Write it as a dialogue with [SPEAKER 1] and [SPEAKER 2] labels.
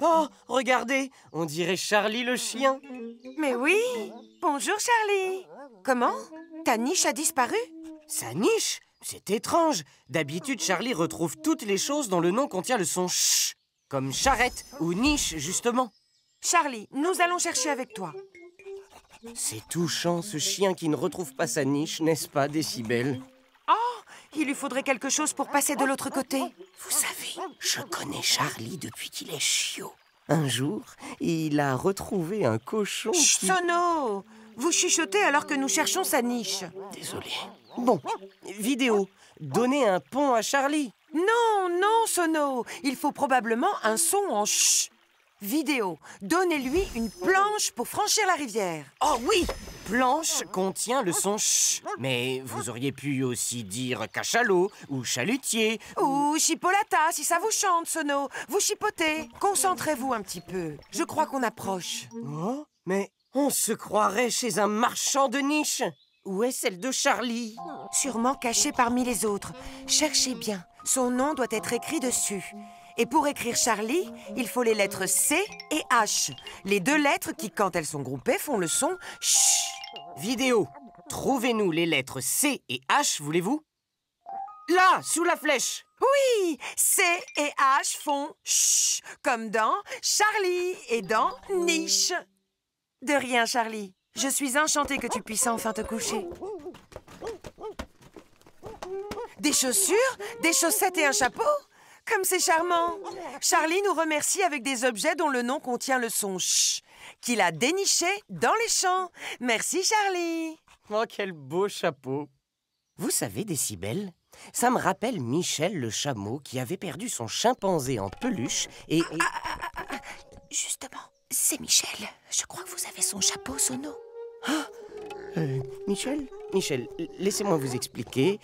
[SPEAKER 1] Oh, regardez, on dirait Charlie le
[SPEAKER 2] chien. Mais oui, bonjour Charlie. Comment Ta niche a disparu
[SPEAKER 1] Sa niche C'est étrange. D'habitude, Charlie retrouve toutes les choses dont le nom
[SPEAKER 2] contient le son ch, comme charrette ou niche justement. Charlie, nous allons chercher avec toi.
[SPEAKER 1] C'est touchant ce chien qui ne retrouve pas sa niche, n'est-ce pas, Décibel
[SPEAKER 2] Oh, il lui faudrait quelque chose pour passer de l'autre côté. Vous je connais Charlie depuis qu'il est chiot.
[SPEAKER 1] Un jour, il a retrouvé un cochon
[SPEAKER 2] Sono Vous chuchotez alors que nous cherchons sa niche. Désolé. Bon, vidéo. Donnez un pont à Charlie. Non, non, Sono Il faut probablement un son en ch. Vidéo. Donnez-lui une planche pour franchir la rivière. Oh oui Planche contient le son ch.
[SPEAKER 1] Mais vous auriez pu aussi dire cachalot ou chalutier.
[SPEAKER 2] Ou chipolata, si ça vous chante, Sono. Vous chipotez. Concentrez-vous un petit peu. Je crois qu'on approche. Oh Mais on se croirait chez un marchand de niche. Où est celle de Charlie Sûrement cachée parmi les autres. Cherchez bien. Son nom doit être écrit dessus. Et pour écrire Charlie, il faut les lettres C et H. Les deux lettres qui, quand elles sont groupées, font le son CH. Vidéo, trouvez-nous les lettres C et H, voulez-vous Là, sous la flèche Oui C et H font CH, comme dans Charlie et dans Niche. De rien, Charlie. Je suis enchantée que tu puisses enfin te coucher. Des chaussures, des chaussettes et un chapeau comme c'est charmant Charlie nous remercie avec des objets dont le nom contient le son « ch » qu'il a déniché dans les champs. Merci, Charlie Oh, quel beau chapeau
[SPEAKER 1] Vous savez, Décibel, ça me rappelle Michel le chameau qui avait perdu son chimpanzé en peluche et... Ah, ah, ah,
[SPEAKER 2] justement, c'est Michel. Je crois que vous avez son chapeau, Sono. Euh, Michel
[SPEAKER 1] Michel, laissez-moi vous expliquer.